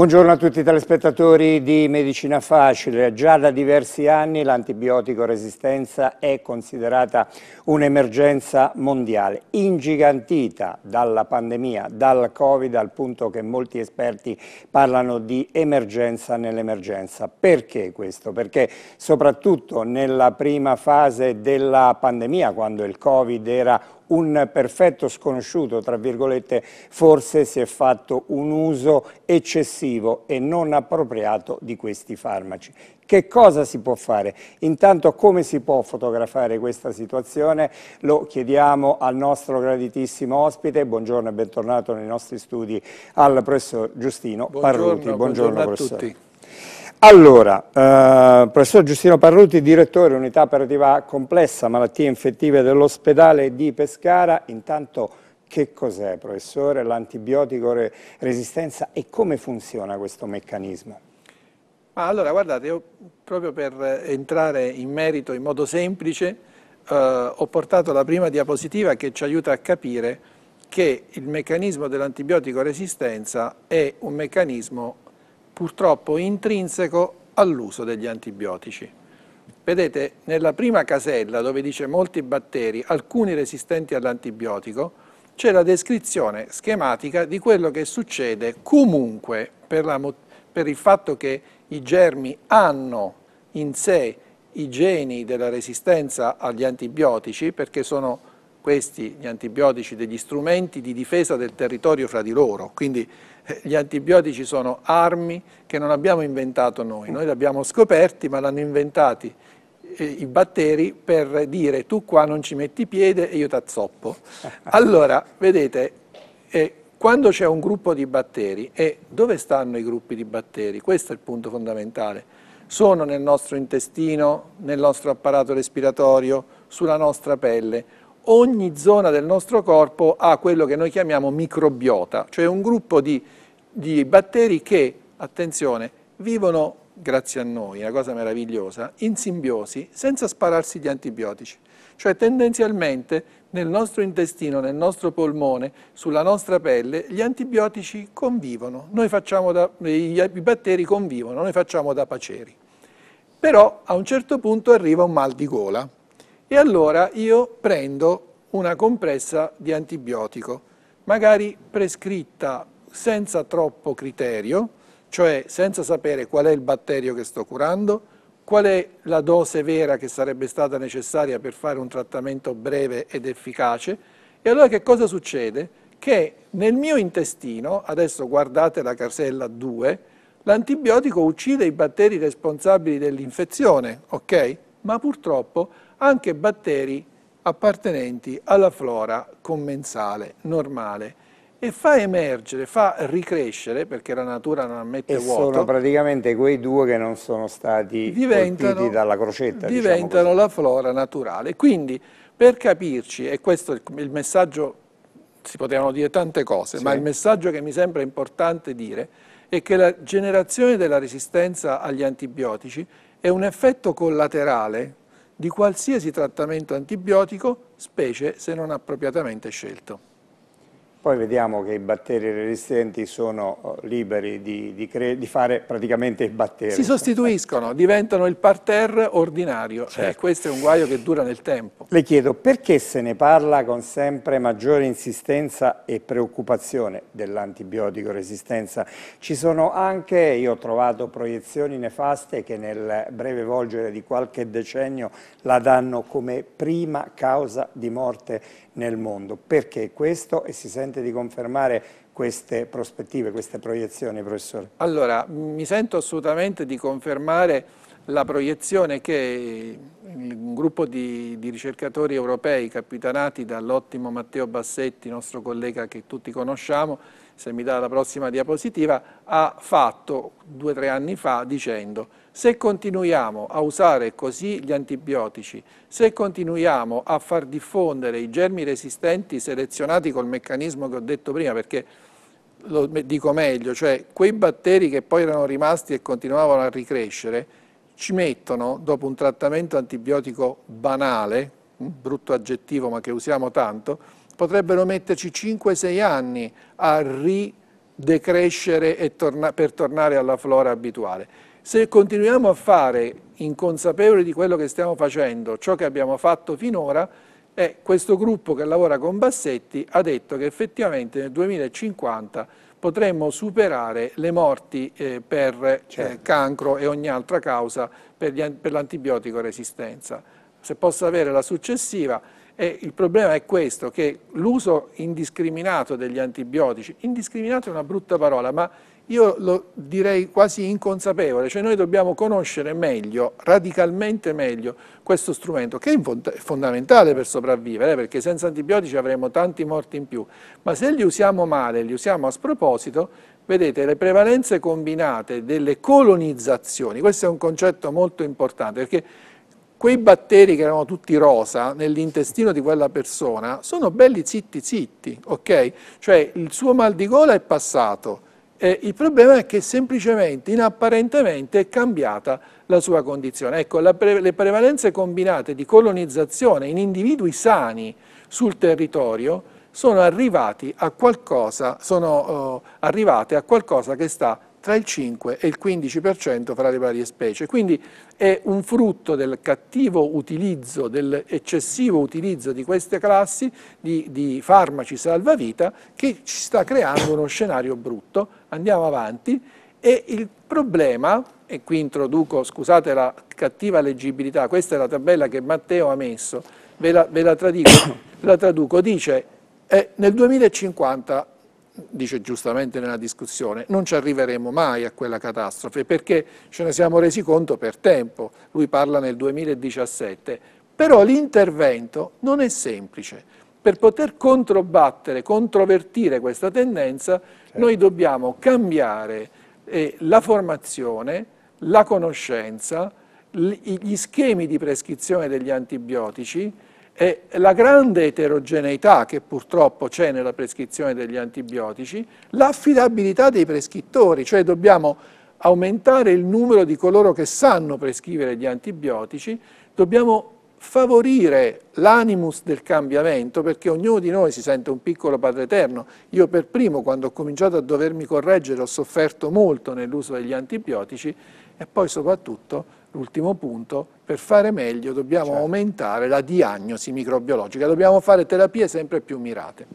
Buongiorno a tutti i telespettatori di Medicina Facile. Già da diversi anni l'antibiotico resistenza è considerata un'emergenza mondiale, ingigantita dalla pandemia, dal Covid, al punto che molti esperti parlano di emergenza nell'emergenza. Perché questo? Perché soprattutto nella prima fase della pandemia, quando il Covid era un perfetto sconosciuto, tra virgolette, forse si è fatto un uso eccessivo e non appropriato di questi farmaci. Che cosa si può fare? Intanto come si può fotografare questa situazione? Lo chiediamo al nostro graditissimo ospite, buongiorno e bentornato nei nostri studi al professor Giustino buongiorno, Parruti. Buongiorno, buongiorno a professore. tutti. Allora, eh, professor Giustino Parruti, direttore unità operativa complessa malattie infettive dell'ospedale di Pescara, intanto che cos'è professore l'antibiotico resistenza e come funziona questo meccanismo? allora guardate, io proprio per entrare in merito in modo semplice eh, ho portato la prima diapositiva che ci aiuta a capire che il meccanismo dell'antibiotico resistenza è un meccanismo purtroppo intrinseco all'uso degli antibiotici. Vedete, nella prima casella dove dice molti batteri, alcuni resistenti all'antibiotico, c'è la descrizione schematica di quello che succede comunque per, la, per il fatto che i germi hanno in sé i geni della resistenza agli antibiotici perché sono questi, gli antibiotici, degli strumenti di difesa del territorio fra di loro. Quindi eh, gli antibiotici sono armi che non abbiamo inventato noi, noi li abbiamo scoperti ma l'hanno inventati eh, i batteri per dire tu qua non ci metti piede e io ti azzoppo. Allora, vedete, eh, quando c'è un gruppo di batteri, e dove stanno i gruppi di batteri? Questo è il punto fondamentale. Sono nel nostro intestino, nel nostro apparato respiratorio, sulla nostra pelle ogni zona del nostro corpo ha quello che noi chiamiamo microbiota, cioè un gruppo di, di batteri che, attenzione, vivono, grazie a noi, una cosa meravigliosa, in simbiosi senza spararsi di antibiotici. Cioè tendenzialmente nel nostro intestino, nel nostro polmone, sulla nostra pelle, gli antibiotici convivono, da, i batteri convivono, noi facciamo da paceri. Però a un certo punto arriva un mal di gola e allora io prendo una compressa di antibiotico, magari prescritta senza troppo criterio, cioè senza sapere qual è il batterio che sto curando, qual è la dose vera che sarebbe stata necessaria per fare un trattamento breve ed efficace. E allora che cosa succede? Che nel mio intestino, adesso guardate la casella 2, l'antibiotico uccide i batteri responsabili dell'infezione, ok? Ma purtroppo anche batteri appartenenti alla flora commensale normale e fa emergere, fa ricrescere, perché la natura non ammette e vuoto. sono praticamente quei due che non sono stati colpiti dalla crocetta. Diciamo diventano diciamo la flora naturale. Quindi, per capirci, e questo è il messaggio, si potevano dire tante cose, sì. ma il messaggio che mi sembra importante dire è che la generazione della resistenza agli antibiotici è un effetto collaterale di qualsiasi trattamento antibiotico, specie se non appropriatamente scelto. Poi vediamo che i batteri resistenti sono eh, liberi di, di, di fare praticamente i batteri. Si sostituiscono, diventano il parterre ordinario. Certo. Eh, questo è un guaio che dura nel tempo. Le chiedo perché se ne parla con sempre maggiore insistenza e preoccupazione dell'antibiotico resistenza. Ci sono anche, io ho trovato proiezioni nefaste che nel breve volgere di qualche decennio la danno come prima causa di morte nel mondo. Perché questo e si sente di confermare queste prospettive, queste proiezioni, professore? Allora, mi sento assolutamente di confermare la proiezione che un gruppo di, di, ricercatori europei capitanati dall'ottimo Matteo Bassetti, nostro collega che tutti conosciamo, se mi dà la prossima diapositiva, ha fatto due o tre anni fa dicendo se continuiamo a usare così gli antibiotici, se continuiamo a far diffondere i germi resistenti selezionati col meccanismo che ho detto prima, perché lo dico meglio, cioè quei batteri che poi erano rimasti e continuavano a ricrescere, ci mettono, dopo un trattamento antibiotico banale, un brutto aggettivo ma che usiamo tanto, potrebbero metterci 5-6 anni a ridecrescere torna per tornare alla flora abituale. Se continuiamo a fare, inconsapevoli di quello che stiamo facendo, ciò che abbiamo fatto finora, eh, questo gruppo che lavora con Bassetti ha detto che effettivamente nel 2050 potremmo superare le morti eh, per eh, certo. eh, cancro e ogni altra causa per, per l'antibiotico resistenza. Se posso avere la successiva, e il problema è questo, che l'uso indiscriminato degli antibiotici, indiscriminato è una brutta parola, ma io lo direi quasi inconsapevole, cioè noi dobbiamo conoscere meglio, radicalmente meglio, questo strumento, che è fondamentale per sopravvivere, eh, perché senza antibiotici avremo tanti morti in più, ma se li usiamo male, li usiamo a sproposito, vedete le prevalenze combinate delle colonizzazioni, questo è un concetto molto importante, perché quei batteri che erano tutti rosa nell'intestino di quella persona sono belli zitti zitti, ok? Cioè il suo mal di gola è passato, eh, il problema è che semplicemente, inapparentemente, è cambiata la sua condizione. Ecco, pre le prevalenze combinate di colonizzazione in individui sani sul territorio sono, a qualcosa, sono eh, arrivate a qualcosa che sta tra il 5 e il 15% fra le varie specie. Quindi è un frutto del cattivo utilizzo, dell'eccessivo utilizzo di queste classi di, di, farmaci salvavita che ci sta creando uno scenario brutto. Andiamo avanti e il problema, e qui introduco, scusate la cattiva leggibilità, questa è la tabella che Matteo ha messo, ve la, ve la, tradico, ve la traduco, dice eh, nel 2050 dice giustamente nella discussione, non ci arriveremo mai a quella catastrofe perché ce ne siamo resi conto per tempo, lui parla nel 2017, però l'intervento non è semplice. Per poter controbattere, controvertire questa tendenza, certo. noi dobbiamo cambiare eh, la formazione, la conoscenza, gli schemi di prescrizione degli antibiotici, e la grande eterogeneità che purtroppo c'è nella prescrizione degli antibiotici, l'affidabilità dei prescrittori, cioè dobbiamo aumentare il numero di coloro che sanno prescrivere gli antibiotici, dobbiamo favorire l'animus del cambiamento, perché ognuno di noi si sente un piccolo padre eterno. Io per primo, quando ho cominciato a dovermi correggere, ho sofferto molto nell'uso degli antibiotici e poi soprattutto l'ultimo punto, per fare meglio dobbiamo certo. aumentare la diagnosi microbiologica, dobbiamo fare terapie sempre più mirate.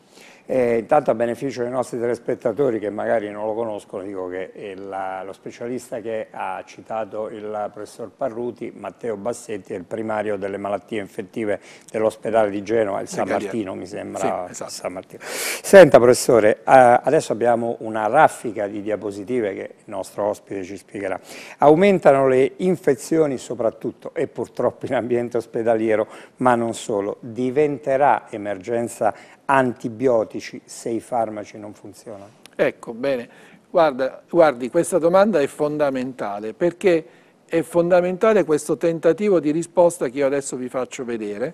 Eh, intanto a beneficio dei nostri telespettatori che magari non lo conoscono, dico che eh, la, lo specialista che ha citato il professor Parruti, Matteo Bassetti, è il primario delle malattie infettive dell'ospedale di Genova, il San Martino mi sembra. Sì, esatto. San Martino. Senta professore, eh, adesso abbiamo una raffica di diapositive che il nostro ospite ci spiegherà. Aumentano le infezioni soprattutto e purtroppo in ambiente ospedaliero, ma non solo. Diventerà emergenza antibiotici se i farmaci non funzionano? Ecco, bene. Guarda, guardi, questa domanda è fondamentale perché è fondamentale questo tentativo di risposta che io adesso vi faccio vedere.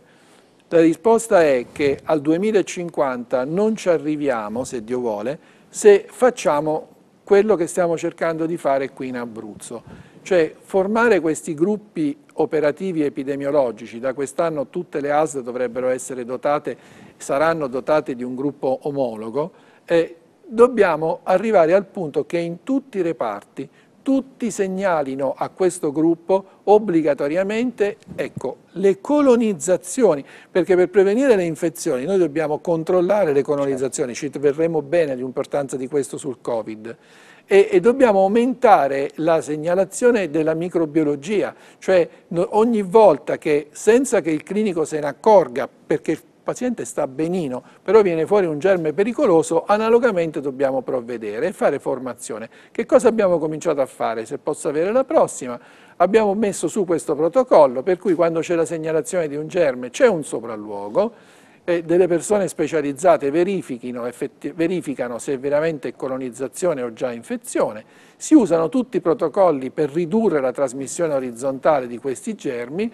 La risposta è che al 2050 non ci arriviamo, se Dio vuole, se facciamo quello che stiamo cercando di fare qui in Abruzzo, cioè formare questi gruppi operativi epidemiologici, da quest'anno tutte le ASL dovrebbero essere dotate saranno dotate di un gruppo omologo, eh, dobbiamo arrivare al punto che in tutti i reparti tutti segnalino a questo gruppo obbligatoriamente ecco, le colonizzazioni, perché per prevenire le infezioni noi dobbiamo controllare le colonizzazioni, ci verremo bene l'importanza di questo sul Covid. E, e, dobbiamo aumentare la segnalazione della microbiologia, cioè ogni volta che senza che il clinico se ne accorga, perché il paziente sta benino, però viene fuori un germe pericoloso, analogamente dobbiamo provvedere e fare formazione. Che cosa abbiamo cominciato a fare? Se posso avere la prossima, abbiamo messo su questo protocollo per cui quando c'è la segnalazione di un germe c'è un sopralluogo, e delle persone specializzate verificano se è veramente colonizzazione o già infezione, si usano tutti i protocolli per ridurre la trasmissione orizzontale di questi germi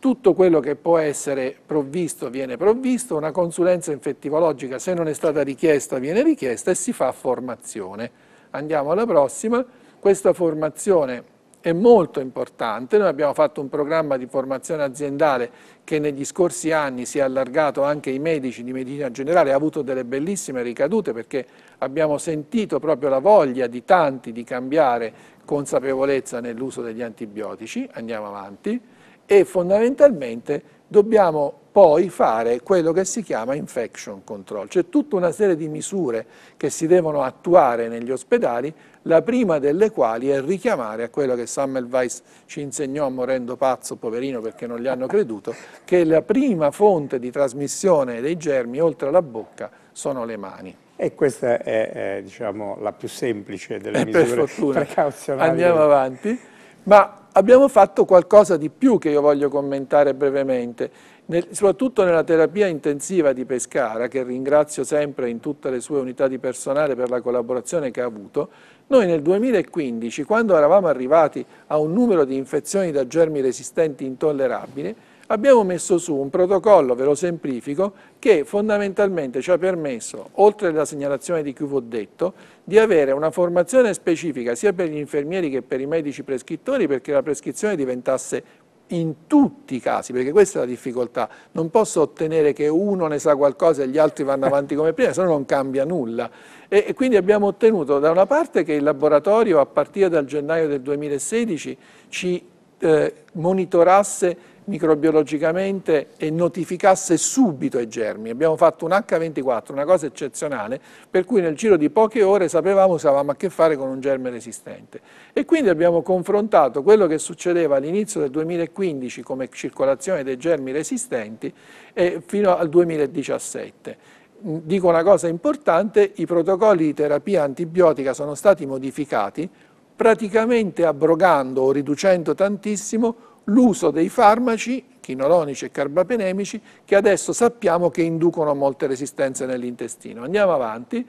tutto quello che può essere provvisto viene provvisto, una consulenza infettivologica se non è stata richiesta viene richiesta e si fa formazione. Andiamo alla prossima, questa formazione è molto importante, noi abbiamo fatto un programma di formazione aziendale che negli scorsi anni si è allargato anche ai medici di medicina generale, ha avuto delle bellissime ricadute perché abbiamo sentito proprio la voglia di tanti di cambiare consapevolezza nell'uso degli antibiotici, andiamo avanti e fondamentalmente dobbiamo poi fare quello che si chiama infection control, cioè tutta una serie di misure che si devono attuare negli ospedali, la prima delle quali è richiamare a quello che Samuel Weiss ci insegnò morendo pazzo, poverino perché non gli hanno creduto, che la prima fonte di trasmissione dei germi oltre alla bocca sono le mani. E questa è eh, diciamo, la più semplice delle eh, misure per fortuna. precauzionali. Andiamo avanti. Ma abbiamo fatto qualcosa di più che io voglio commentare brevemente, nel, soprattutto nella terapia intensiva di Pescara, che ringrazio sempre in tutte le sue unità di personale per la collaborazione che ha avuto, noi nel 2015, quando eravamo arrivati a un numero di infezioni da germi resistenti intollerabile, abbiamo messo su un protocollo, ve lo semplifico, che fondamentalmente ci ha permesso, oltre alla segnalazione di cui vi ho detto, di avere una formazione specifica sia per gli infermieri che per i medici prescrittori perché la prescrizione diventasse in tutti i casi, perché questa è la difficoltà, non posso ottenere che uno ne sa qualcosa e gli altri vanno avanti come prima, se no non cambia nulla. E, e, quindi abbiamo ottenuto da una parte che il laboratorio a partire dal gennaio del 2016 ci eh, monitorasse microbiologicamente e notificasse subito i germi. Abbiamo fatto un H24, una cosa eccezionale, per cui nel giro di poche ore sapevamo se avevamo a che fare con un germe resistente. E quindi abbiamo confrontato quello che succedeva all'inizio del 2015 come circolazione dei germi resistenti fino al 2017 mm, dico una cosa importante, i protocolli di terapia antibiotica sono stati modificati praticamente abrogando o riducendo tantissimo l'uso dei farmaci chinolonici e carbapenemici che adesso sappiamo che inducono molte resistenze nell'intestino. Andiamo avanti.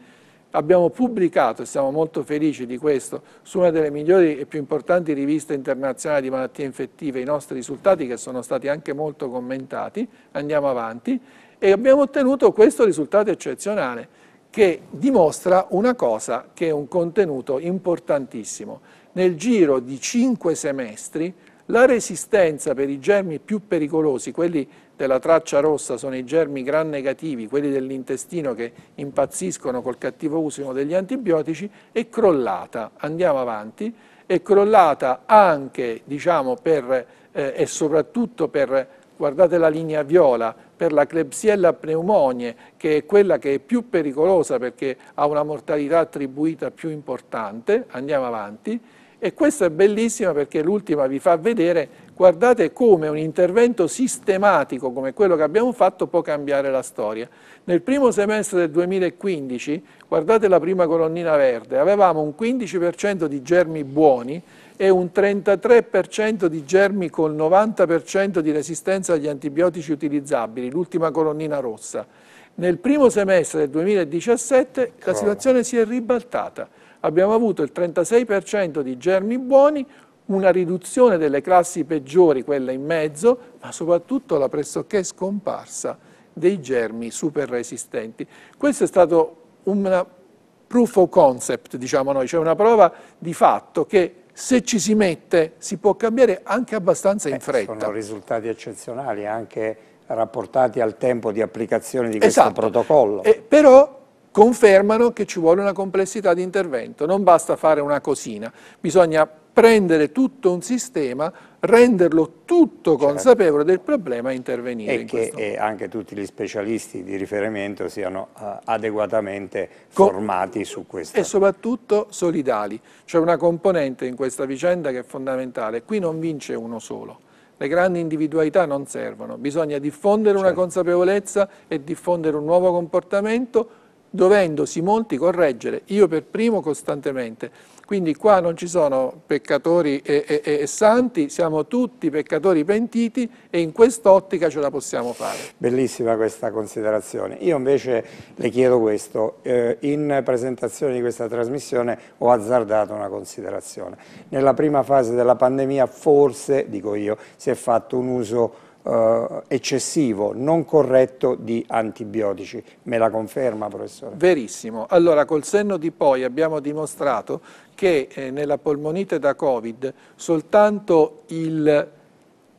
Abbiamo pubblicato, e siamo molto felici di questo, su una delle migliori e più importanti riviste internazionali di malattie infettive i nostri risultati che sono stati anche molto commentati. Andiamo avanti. E abbiamo ottenuto questo risultato eccezionale che dimostra una cosa che è un contenuto importantissimo. Nel giro di cinque semestri la resistenza per i germi più pericolosi, quelli della traccia rossa sono i germi gran negativi, quelli dell'intestino che impazziscono col cattivo uso degli antibiotici, è crollata, andiamo avanti, è crollata anche diciamo, per, eh, e soprattutto per, guardate la linea viola, per la Klebsiella pneumonie, che è quella che è più pericolosa perché ha una mortalità attribuita più importante, andiamo avanti, e questa è bellissima perché l'ultima vi fa vedere, guardate come un intervento sistematico come quello che abbiamo fatto può cambiare la storia. Nel primo semestre del 2015, guardate la prima colonnina verde, avevamo un 15% di germi buoni e un 33% di germi con 90% di resistenza agli antibiotici utilizzabili, l'ultima colonnina rossa. Nel primo semestre del 2017 la situazione si è ribaltata abbiamo avuto il 36% di germi buoni, una riduzione delle classi peggiori, quella in mezzo, ma soprattutto la pressoché scomparsa dei germi super resistenti. Questo è stato un proof of concept, diciamo noi, cioè una prova di fatto che se ci si mette si può cambiare anche abbastanza in eh, fretta. Eh, sono risultati eccezionali anche rapportati al tempo di applicazione di questo esatto. protocollo. Eh, però confermano che ci vuole una complessità di intervento, non basta fare una cosina, bisogna prendere tutto un sistema, renderlo tutto certo. consapevole del problema e intervenire. E che in anche tutti gli specialisti di riferimento siano uh, adeguatamente Con... formati su questo. E soprattutto solidali. C'è una componente in questa vicenda che è fondamentale. Qui non vince uno solo. Le grandi individualità non servono. Bisogna diffondere certo. una consapevolezza e diffondere un nuovo comportamento dovendosi molti correggere, io per primo costantemente. Quindi qua non ci sono peccatori e, e, e santi, siamo tutti peccatori pentiti e in quest'ottica ce la possiamo fare. Bellissima questa considerazione. Io invece le chiedo questo, eh, in presentazione di questa trasmissione ho azzardato una considerazione. Nella prima fase della pandemia forse, dico io, si è fatto un uso eh, eccessivo, non corretto di antibiotici. Me la conferma, professore? Verissimo. Allora, col senno di poi abbiamo dimostrato che eh, nella polmonite da Covid soltanto il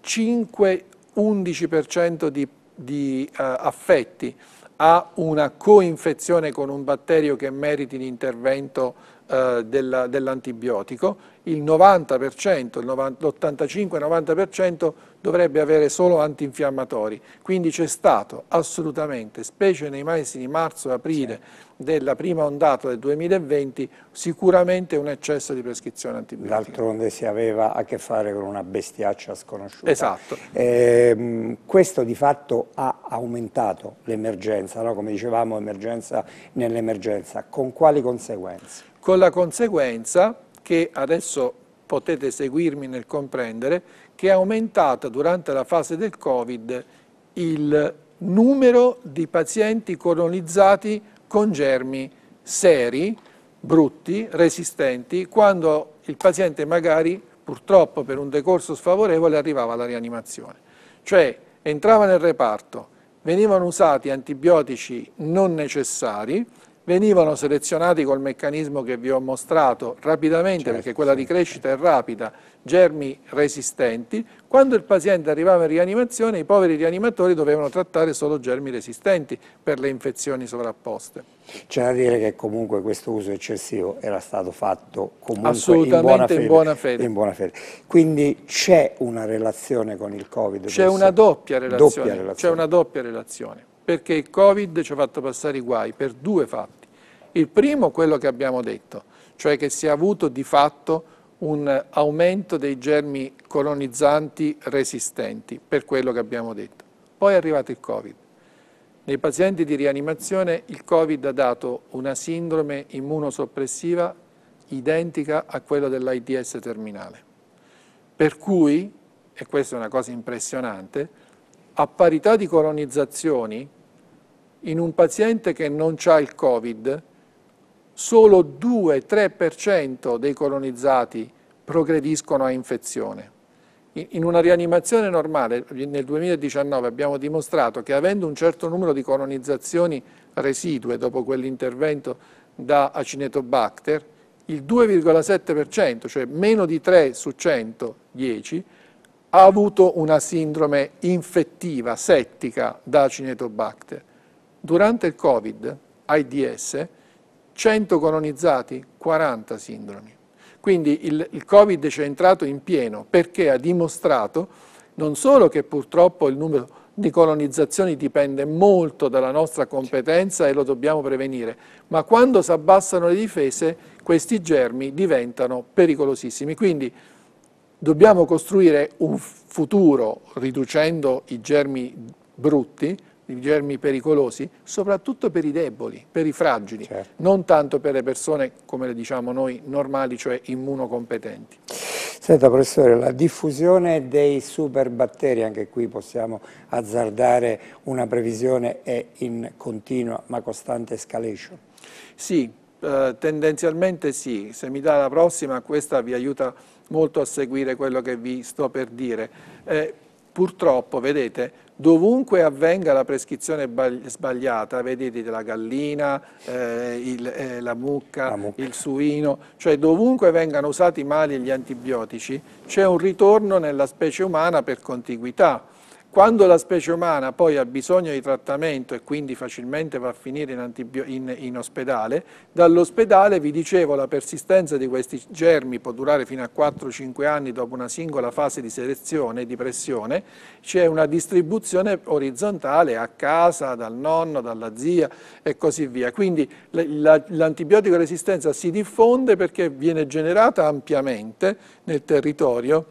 5-11% di, di eh, affetti ha una coinfezione con un batterio che meriti l'intervento eh, dell'antibiotico il 90%, l'85-90% dovrebbe avere solo antinfiammatori. Quindi c'è stato assolutamente, specie nei mesi di marzo e aprile sì. della prima ondata del 2020, sicuramente un eccesso di prescrizione antibiotica. D'altronde si aveva a che fare con una bestiaccia sconosciuta. Esatto. Eh, questo di fatto ha aumentato l'emergenza, no? come dicevamo emergenza nell'emergenza, con quali conseguenze? Con la conseguenza che adesso potete seguirmi nel comprendere, che è aumentata durante la fase del Covid il numero di pazienti colonizzati con germi seri, brutti, resistenti, quando il paziente magari, purtroppo per un decorso sfavorevole, arrivava alla rianimazione. Cioè entrava nel reparto, venivano usati antibiotici non necessari venivano selezionati col meccanismo che vi ho mostrato rapidamente, certo, perché quella di certo. crescita è rapida, germi resistenti. Quando il paziente arrivava in rianimazione, i poveri rianimatori dovevano trattare solo germi resistenti per le infezioni sovrapposte. C'è da dire che comunque questo uso eccessivo era stato fatto comunque Assolutamente in buona fede. In buona fede. In buona fede. Quindi c'è una relazione con il Covid? C'è una doppia relazione. C'è una doppia relazione perché il Covid ci ha fatto passare i guai per due fatti. Il primo, quello che abbiamo detto, cioè che si è avuto di fatto un aumento dei germi colonizzanti resistenti, per quello che abbiamo detto. Poi è arrivato il Covid. Nei pazienti di rianimazione il Covid ha dato una sindrome immunosoppressiva identica a quella dell'AIDS terminale. Per cui, e questa è una cosa impressionante, a parità di colonizzazioni, in un paziente che non ha il Covid, solo 2-3% dei colonizzati progrediscono a infezione. In una rianimazione normale, nel 2019 abbiamo dimostrato che avendo un certo numero di colonizzazioni residue dopo quell'intervento da Acinetobacter, il 2,7%, cioè meno di 3 su 110, ha avuto una sindrome infettiva, settica da Acinetobacter. Durante il Covid, AIDS, 100 colonizzati, 40 sindromi. Quindi il, il Covid ci è entrato in pieno perché ha dimostrato non solo che purtroppo il numero di colonizzazioni dipende molto dalla nostra competenza e lo dobbiamo prevenire, ma quando si abbassano le difese questi germi diventano pericolosissimi. Quindi dobbiamo costruire un futuro riducendo i germi brutti, di germi pericolosi, soprattutto per i deboli, per i fragili, certo. non tanto per le persone, come le diciamo noi, normali, cioè immunocompetenti. Senta professore, la diffusione dei superbatteri, anche qui possiamo azzardare una previsione, è in continua ma costante escalation? Sì, eh, tendenzialmente sì, se mi dà la prossima questa vi aiuta molto a seguire quello che vi sto per dire. Eh, Purtroppo, vedete, dovunque avvenga la prescrizione sbagliata, vedete la gallina, eh, il, eh, la, mucca, la, mucca, il suino, cioè dovunque vengano usati male gli antibiotici, c'è un ritorno nella specie umana per contiguità. Quando la specie umana poi ha bisogno di trattamento e quindi facilmente va a finire in, in, in ospedale, dall'ospedale, vi dicevo, la persistenza di questi germi può durare fino a 4-5 anni dopo una singola fase di selezione e di pressione, c'è una distribuzione orizzontale a casa, dal nonno, dalla zia e così via. Quindi l'antibiotico resistenza si diffonde perché viene generata ampiamente nel territorio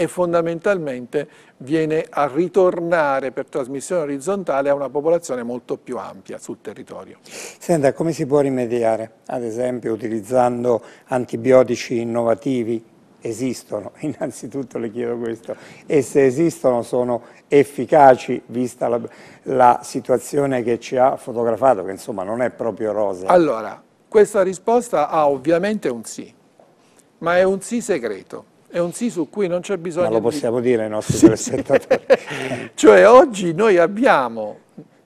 e fondamentalmente viene a ritornare per trasmissione orizzontale a una popolazione molto più ampia sul territorio. Senta, come si può rimediare? Ad esempio utilizzando antibiotici innovativi esistono, innanzitutto le chiedo questo, e se esistono sono efficaci vista la, la situazione che ci ha fotografato, che insomma non è proprio rosa. Allora, questa risposta ha ovviamente un sì, ma è un sì segreto è un sì su cui non c'è bisogno di... Ma lo possiamo di... dire ai nostri sì. presentatori. cioè oggi noi abbiamo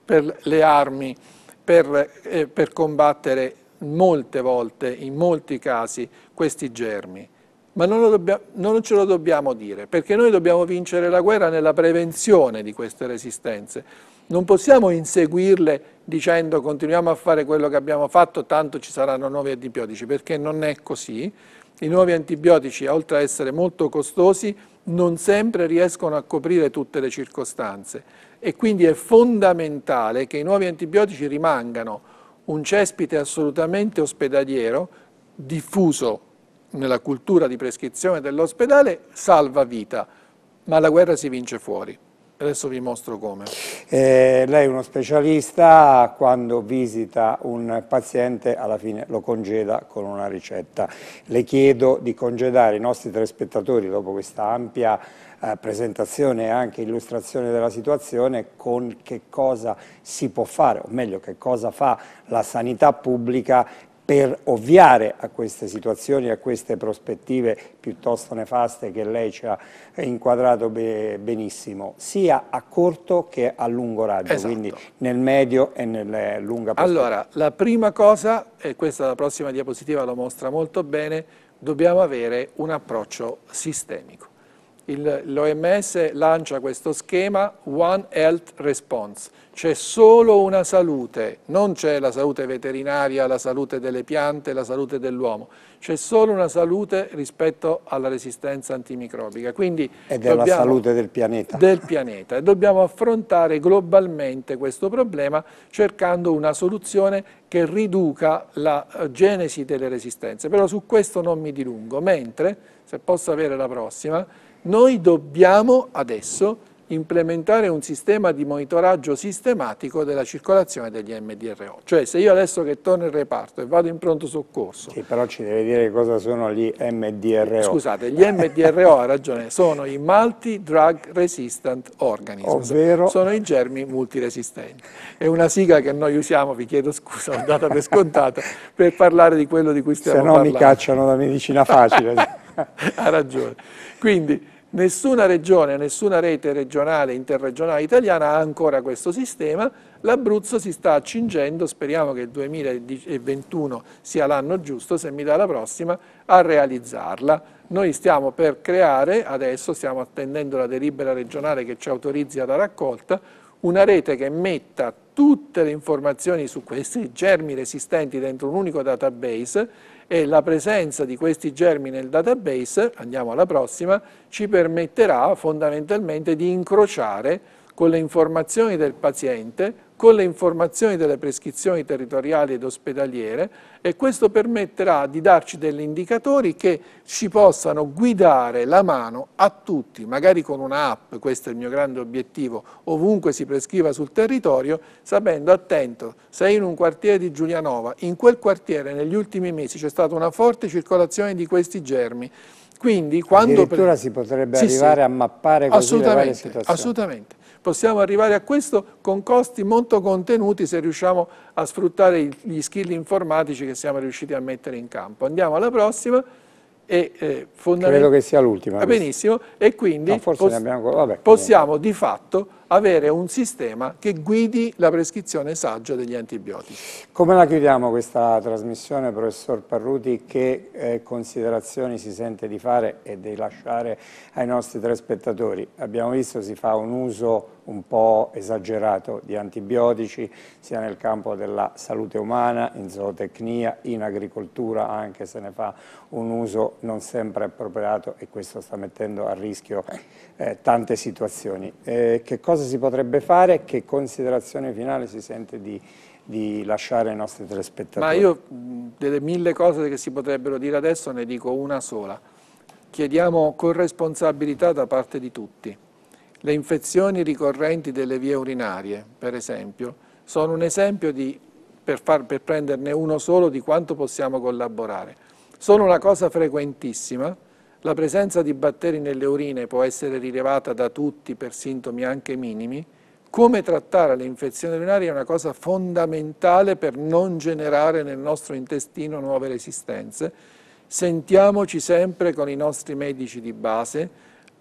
per le armi per, eh, per combattere molte volte, in molti casi, questi germi. Ma non, dobbiamo, non, ce lo dobbiamo dire, perché noi dobbiamo vincere la guerra nella prevenzione di queste resistenze. Non possiamo inseguirle dicendo continuiamo a fare quello che abbiamo fatto, tanto ci saranno nuovi antibiotici, perché non è così. I nuovi antibiotici, oltre a essere molto costosi, non sempre riescono a coprire tutte le circostanze e quindi è fondamentale che i nuovi antibiotici rimangano un cespite assolutamente ospedaliero, diffuso nella cultura di prescrizione dell'ospedale, salva vita, ma la guerra si vince fuori. Adesso vi mostro come. Eh, lei è uno specialista, quando visita un paziente alla fine lo congeda con una ricetta. Le chiedo di congedare i nostri telespettatori dopo questa ampia eh, presentazione e anche illustrazione della situazione con che cosa si può fare, o meglio che cosa fa la sanità pubblica per ovviare a queste situazioni, a queste prospettive piuttosto nefaste che lei ci ha inquadrato benissimo, sia a corto che a lungo raggio, esatto. quindi nel medio e nella lunga prospettiva. Allora, la prima cosa, e questa la prossima diapositiva lo mostra molto bene, dobbiamo avere un approccio sistemico l'OMS lancia questo schema One Health Response, c'è solo una salute, non c'è la salute veterinaria, la salute delle piante, la salute dell'uomo, c'è solo una salute rispetto alla resistenza antimicrobica. Quindi e della salute del pianeta. Del pianeta. E dobbiamo affrontare globalmente questo problema cercando una soluzione che riduca la eh, genesi delle resistenze. Però su questo non mi dilungo, mentre, se posso avere la prossima, noi dobbiamo adesso implementare un sistema di monitoraggio sistematico della circolazione degli MDRO. Cioè se io adesso che torno in reparto e vado in pronto soccorso... Sì, però ci deve dire cosa sono gli MDRO. Eh, scusate, gli MDRO, ha ragione, sono i Multi Drug Resistant Organisms, ovvero... sono i germi multiresistenti. È una sigla che noi usiamo, vi chiedo scusa, l'ho data per scontata, per parlare di quello di cui stiamo parlando. Se no parlando. mi cacciano da medicina facile. ha ragione. Quindi... Nessuna regione, nessuna rete regionale, interregionale italiana ha ancora questo sistema, l'Abruzzo si sta accingendo, speriamo che il 2021 sia l'anno giusto, se mi dà la prossima, a realizzarla. Noi stiamo per creare, adesso stiamo attendendo la delibera regionale che ci autorizzi alla raccolta, una rete che metta tutte le informazioni su questi germi resistenti dentro un unico database e la presenza di questi germi nel database, andiamo alla prossima, ci permetterà fondamentalmente di incrociare con le informazioni del paziente, con le informazioni delle prescrizioni territoriali ed ospedaliere e questo permetterà di darci degli indicatori che ci possano guidare la mano a tutti, magari con un'app, questo è il mio grande obiettivo, ovunque si prescriva sul territorio, sapendo, attento, sei in un quartiere di Giulianova, in quel quartiere negli ultimi mesi c'è stata una forte circolazione di questi germi, quindi quando... Addirittura si potrebbe sì, arrivare sì, a mappare così assolutamente, le varie situazioni. Assolutamente. Possiamo arrivare a questo con costi molto contenuti se riusciamo a sfruttare gli skill informatici che siamo riusciti a mettere in campo. Andiamo alla prossima. E, eh, Credo che sia l'ultima. Ah, benissimo, e quindi no, pos abbiamo... Vabbè, possiamo di fatto avere un sistema che guidi la prescrizione saggia degli antibiotici. Come la chiudiamo questa trasmissione, professor Parruti? Che eh, considerazioni si sente di fare e di lasciare ai nostri tre spettatori? Abbiamo visto si fa un uso un po' esagerato di antibiotici, sia nel campo della salute umana, in zootecnia, in agricoltura, anche se ne fa un uso non sempre appropriato e questo sta mettendo a rischio eh, tante situazioni. Eh, che cosa cosa si potrebbe fare e che considerazione finale si sente di, di lasciare ai nostri telespettatori? Ma io delle mille cose che si potrebbero dire adesso ne dico una sola. Chiediamo corresponsabilità da parte di tutti. Le infezioni ricorrenti delle vie urinarie, per esempio, sono un esempio di, per, far, per prenderne uno solo di quanto possiamo collaborare. Sono una cosa frequentissima, la presenza di batteri nelle urine può essere rilevata da tutti per sintomi anche minimi. Come trattare le infezioni urinarie è una cosa fondamentale per non generare nel nostro intestino nuove resistenze. Sentiamoci sempre con i nostri medici di base,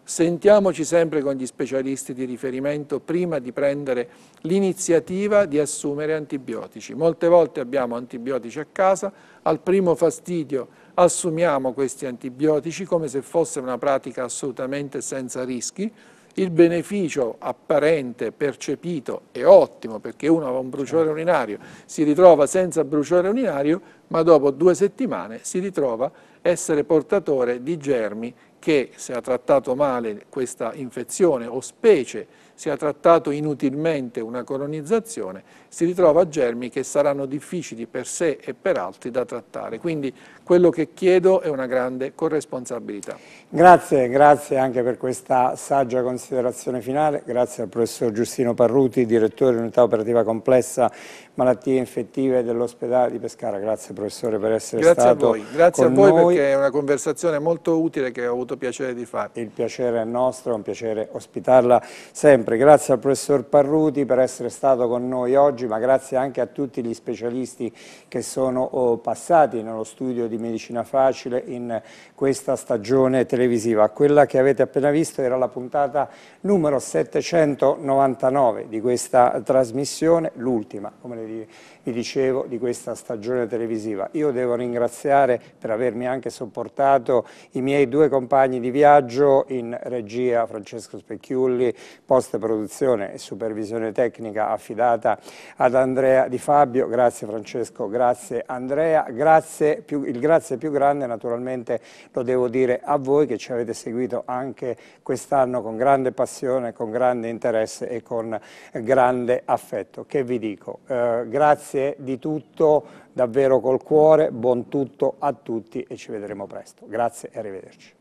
sentiamoci sempre con gli specialisti di riferimento prima di prendere l'iniziativa di assumere antibiotici. Molte volte abbiamo antibiotici a casa, al primo fastidio assumiamo questi antibiotici come se fosse una pratica assolutamente senza rischi, il beneficio apparente, percepito, è ottimo perché uno ha un bruciore certo. urinario, si ritrova senza bruciore urinario, ma dopo due settimane si ritrova essere portatore di germi che se ha trattato male questa infezione o specie se ha trattato inutilmente una colonizzazione, si ritrova germi che saranno difficili per sé e per altri da trattare. Quindi quello che chiedo è una grande corresponsabilità. Grazie, grazie anche per questa saggia considerazione finale. Grazie al professor Giustino Parruti, direttore dell'unità operativa complessa malattie infettive dell'ospedale di Pescara. Grazie professore per essere grazie stato con noi. Grazie a voi, grazie a voi perché è una conversazione molto utile che ho avuto piacere di fare. Il piacere è nostro, è un piacere ospitarla sempre. Grazie al professor Parruti per essere stato con noi oggi, ma grazie anche a tutti gli specialisti che sono oh, passati nello studio di di Medicina Facile in questa stagione televisiva. Quella che avete appena visto era la puntata numero 799 di questa trasmissione, l'ultima, come le dire, vi dicevo, di questa stagione televisiva. Io devo ringraziare per avermi anche sopportato i miei due compagni di viaggio in regia, Francesco Specchiulli, post produzione e supervisione tecnica affidata ad Andrea Di Fabio. Grazie Francesco, grazie Andrea, grazie più, il grazie più grande naturalmente lo devo dire a voi che ci avete seguito anche quest'anno con grande passione, con grande interesse e con grande affetto. Che vi dico? Eh, grazie grazie di tutto, davvero col cuore, buon tutto a tutti e ci vedremo presto. Grazie e arrivederci.